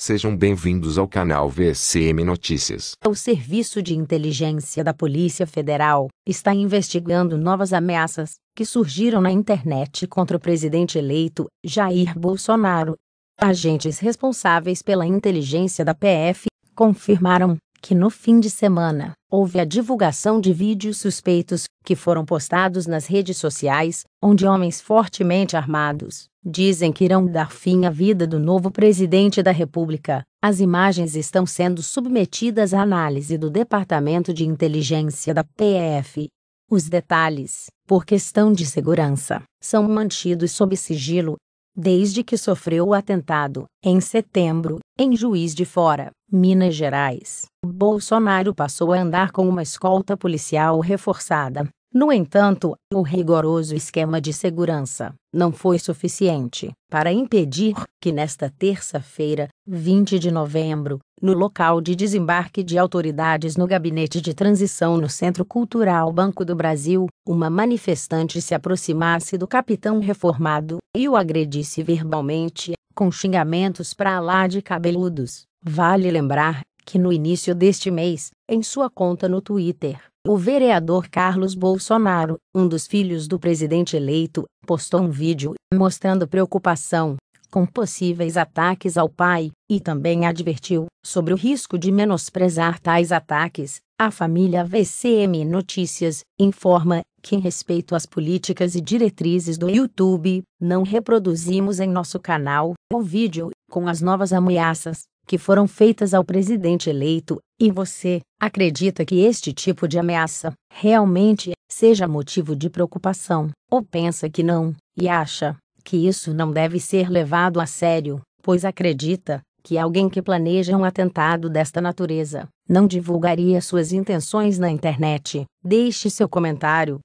Sejam bem-vindos ao canal VCM Notícias. O Serviço de Inteligência da Polícia Federal está investigando novas ameaças que surgiram na internet contra o presidente eleito, Jair Bolsonaro. Agentes responsáveis pela inteligência da PF confirmaram que no fim de semana houve a divulgação de vídeos suspeitos que foram postados nas redes sociais, onde homens fortemente armados dizem que irão dar fim à vida do novo presidente da República. As imagens estão sendo submetidas à análise do Departamento de Inteligência da PF. Os detalhes, por questão de segurança, são mantidos sob sigilo desde que sofreu o atentado, em setembro, em Juiz de Fora, Minas Gerais. Bolsonaro passou a andar com uma escolta policial reforçada. No entanto, o rigoroso esquema de segurança não foi suficiente para impedir que, nesta terça-feira, 20 de novembro, no local de desembarque de autoridades no Gabinete de Transição no Centro Cultural Banco do Brasil, uma manifestante se aproximasse do capitão reformado e o agredisse verbalmente, com xingamentos para lá de cabeludos. Vale lembrar que no início deste mês, em sua conta no Twitter, o vereador Carlos Bolsonaro, um dos filhos do presidente eleito, postou um vídeo mostrando preocupação com possíveis ataques ao pai e também advertiu sobre o risco de menosprezar tais ataques. A família VCM Notícias informa que em respeito às políticas e diretrizes do YouTube, não reproduzimos em nosso canal o vídeo com as novas ameaças que foram feitas ao presidente eleito, e você acredita que este tipo de ameaça realmente seja motivo de preocupação, ou pensa que não, e acha que isso não deve ser levado a sério, pois acredita que alguém que planeja um atentado desta natureza não divulgaria suas intenções na internet. Deixe seu comentário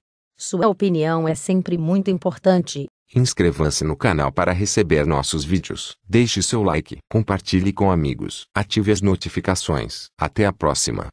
sua opinião é sempre muito importante. Inscreva-se no canal para receber nossos vídeos. Deixe seu like, compartilhe com amigos, ative as notificações. Até a próxima!